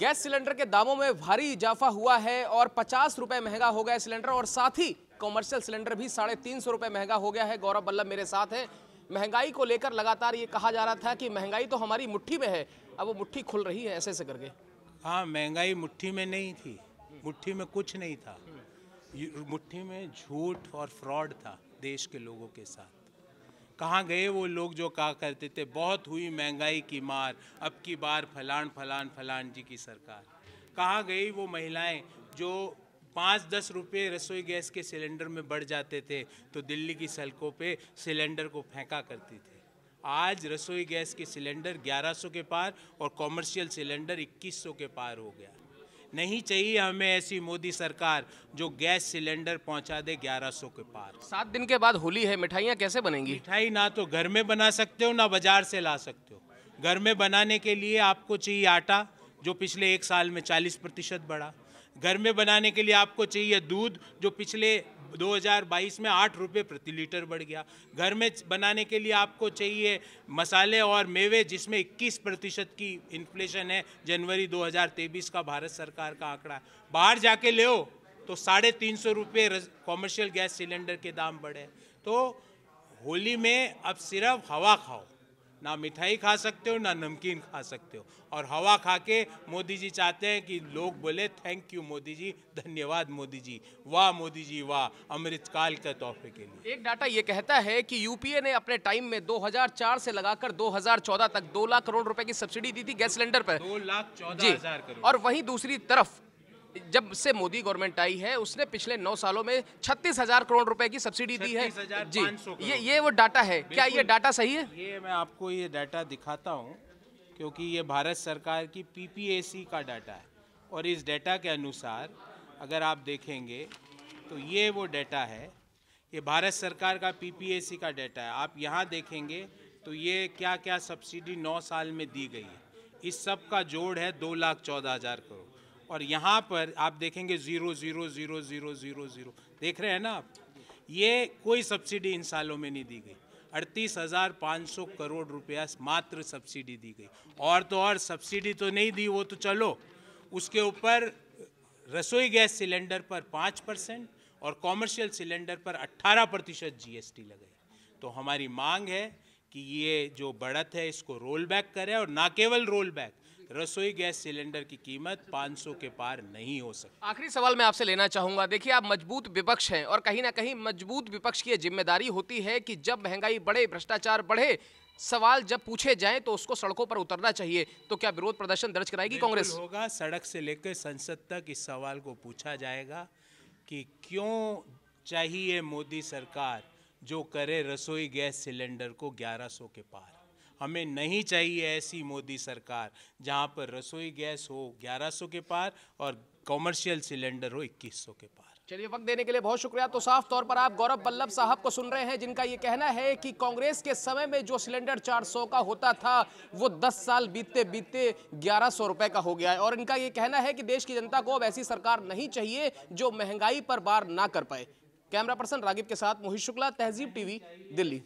gas cylinder के दामों में भारी इजाफा हुआ है और पचास रुपए महंगा हो गया सिलेंडर और साथ ही कॉमर्शियल सिलेंडर भी साढ़े तीन सौ रुपये महंगा हो गया है गौरव बल्लभ मेरे साथ हैं महंगाई को लेकर लगातार ये कहा जा रहा था कि महंगाई तो हमारी मुट्ठी में है अब वो मुट्ठी खुल रही है ऐसे ऐसे करके हाँ महंगाई मुट्ठी में नहीं थी मुट्ठी में कुछ नहीं था मुट्ठी में झूठ और फ्रॉड था देश के लोगों के साथ कहाँ गए वो लोग जो कहा करते थे बहुत हुई महंगाई की मार अब की बार फलान फलान फलान जी की सरकार कहाँ गई वो महिलाएं जो पाँच दस रुपये रसोई गैस के सिलेंडर में बढ़ जाते थे तो दिल्ली की सड़कों पे सिलेंडर को फेंका करती थी आज रसोई गैस के सिलेंडर 1100 के पार और कॉमर्शियल सिलेंडर 2100 के पार हो गया नहीं चाहिए हमें ऐसी मोदी सरकार जो गैस सिलेंडर पहुंचा दे 1100 के पार सात दिन के बाद होली है मिठाइयाँ कैसे बनेंगी मिठाई ना तो घर में बना सकते हो ना बाजार से ला सकते हो घर में बनाने के लिए आपको चाहिए आटा जो पिछले एक साल में चालीस प्रतिशत बढ़ा घर में बनाने के लिए आपको चाहिए दूध जो पिछले 2022 में आठ रुपये प्रति लीटर बढ़ गया घर में बनाने के लिए आपको चाहिए मसाले और मेवे जिसमें 21 प्रतिशत की इन्फ्लेशन है जनवरी 2023 का भारत सरकार का आंकड़ा बाहर जाके ले ओ, तो साढ़े तीन सौ रुपये कॉमर्शियल गैस सिलेंडर के दाम बढ़े तो होली में अब सिर्फ हवा खाओ ना मिठाई खा सकते हो ना नमकीन खा सकते हो और हवा खा के मोदी जी चाहते हैं कि लोग बोले थैंक यू मोदी जी धन्यवाद मोदी जी वाह मोदी जी वाह अमृतकाल के तोहफे के लिए एक डाटा ये कहता है कि यूपीए ने अपने टाइम में 2004 से लगाकर 2014 तक दो लाख करोड़ रुपए की सब्सिडी दी थी गैस सिलेंडर पर दो लाख चौदह हजार और वहीं दूसरी तरफ जब से मोदी गवर्नमेंट आई है उसने पिछले नौ सालों में छत्तीस हजार करोड़ रुपए की सब्सिडी दी है जी ये ये वो डाटा है क्या ये डाटा सही है ये मैं आपको ये डाटा दिखाता हूँ क्योंकि ये भारत सरकार की पीपीएसी का डाटा है और इस डाटा के अनुसार अगर आप देखेंगे तो ये वो डाटा है ये भारत सरकार का पीपीएसी का डाटा है आप यहाँ देखेंगे तो ये क्या क्या सब्सिडी नौ साल में दी गई है इस सब का जोड़ है दो लाख चौदह हज़ार करोड़ और यहाँ पर आप देखेंगे zero zero zero zero zero zero देख रहे हैं ना आप ये कोई सब्सिडी इन सालों में नहीं दी गई अड़तीस हज़ार पाँच सौ करोड़ रुपया मात्र सब्सिडी दी गई और तो और सब्सिडी तो नहीं दी वो तो चलो उसके ऊपर रसोई गैस सिलेंडर पर पाँच परसेंट और कॉमर्शियल सिलेंडर पर अट्ठारह प्रतिशत जी लगे तो हमारी मांग है कि ये जो बढ़त है इसको रोल बैक करें और ना केवल रोल बैक रसोई गैस सिलेंडर की कीमत 500 के पार नहीं हो सकती आखिरी सवाल मैं आपसे लेना चाहूंगा देखिए आप मजबूत विपक्ष हैं और कहीं ना कहीं मजबूत विपक्ष की जिम्मेदारी होती है कि जब महंगाई बढ़े भ्रष्टाचार बढ़े सवाल जब पूछे जाए तो उसको सड़कों पर उतरना चाहिए तो क्या विरोध प्रदर्शन दर्ज कराएगी कांग्रेस होगा सड़क से लेकर संसद तक इस सवाल को पूछा जाएगा कि क्यों चाहिए मोदी सरकार जो करे रसोई गैस सिलेंडर को 1100 के पार हमें नहीं चाहिए ऐसी मोदी सरकार जहां पर रसोई गैस हो 1100 के पार और कॉमर्शियल सिलेंडर हो 2100 के पार चलिए वक्त देने के लिए बहुत शुक्रिया तो साफ तौर पर आप गौरव बल्लभ साहब को सुन रहे हैं जिनका ये कहना है कि कांग्रेस के समय में जो सिलेंडर 400 का होता था वो 10 साल बीतते बीतते 1100 रुपए का हो गया है और इनका ये कहना है कि देश की जनता को अब ऐसी सरकार नहीं चाहिए जो महंगाई पर बार ना कर पाए कैमरा पर्सन रागिब के साथ मोहित शुक्ला तहजीब टीवी दिल्ली